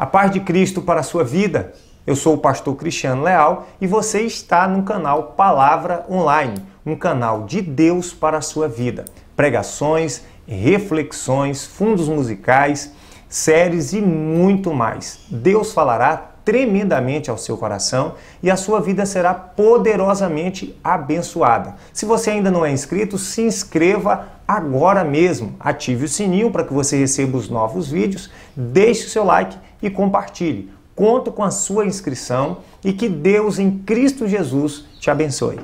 A paz de Cristo para a sua vida. Eu sou o pastor Cristiano Leal e você está no canal Palavra Online, um canal de Deus para a sua vida. Pregações, reflexões, fundos musicais, séries e muito mais. Deus falará tremendamente ao seu coração e a sua vida será poderosamente abençoada. Se você ainda não é inscrito, se inscreva agora mesmo. Ative o sininho para que você receba os novos vídeos, deixe o seu like e compartilhe. Conto com a sua inscrição e que Deus em Cristo Jesus te abençoe.